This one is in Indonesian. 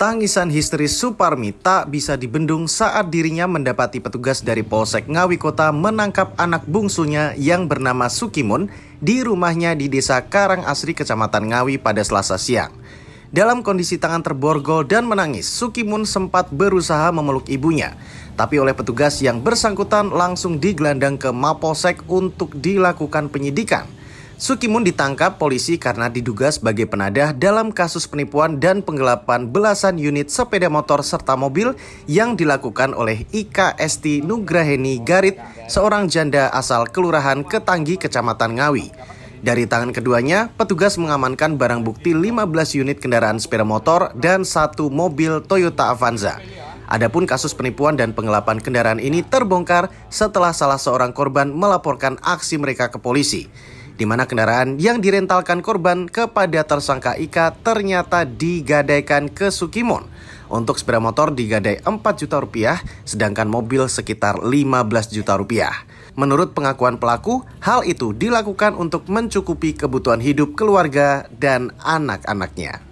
Tangisan histeris Suparmi tak bisa dibendung saat dirinya mendapati petugas dari Polsek Ngawi Kota menangkap anak bungsunya yang bernama Sukimun di rumahnya di Desa Karang Asri, Kecamatan Ngawi pada Selasa siang. Dalam kondisi tangan terborgol dan menangis, Sukimun sempat berusaha memeluk ibunya. Tapi oleh petugas yang bersangkutan langsung digelandang ke Mapolsek untuk dilakukan penyidikan. Sukimun ditangkap polisi karena diduga sebagai penadah dalam kasus penipuan dan penggelapan belasan unit sepeda motor serta mobil yang dilakukan oleh IKST Nugraheni Garit, seorang janda asal Kelurahan Ketanggi, Kecamatan Ngawi. Dari tangan keduanya, petugas mengamankan barang bukti 15 unit kendaraan sepeda motor dan satu mobil Toyota Avanza. Adapun kasus penipuan dan penggelapan kendaraan ini terbongkar setelah salah seorang korban melaporkan aksi mereka ke polisi di mana kendaraan yang direntalkan korban kepada tersangka Ika ternyata digadaikan ke Sukimon. Untuk sepeda motor digadai 4 juta rupiah, sedangkan mobil sekitar 15 juta rupiah. Menurut pengakuan pelaku, hal itu dilakukan untuk mencukupi kebutuhan hidup keluarga dan anak-anaknya.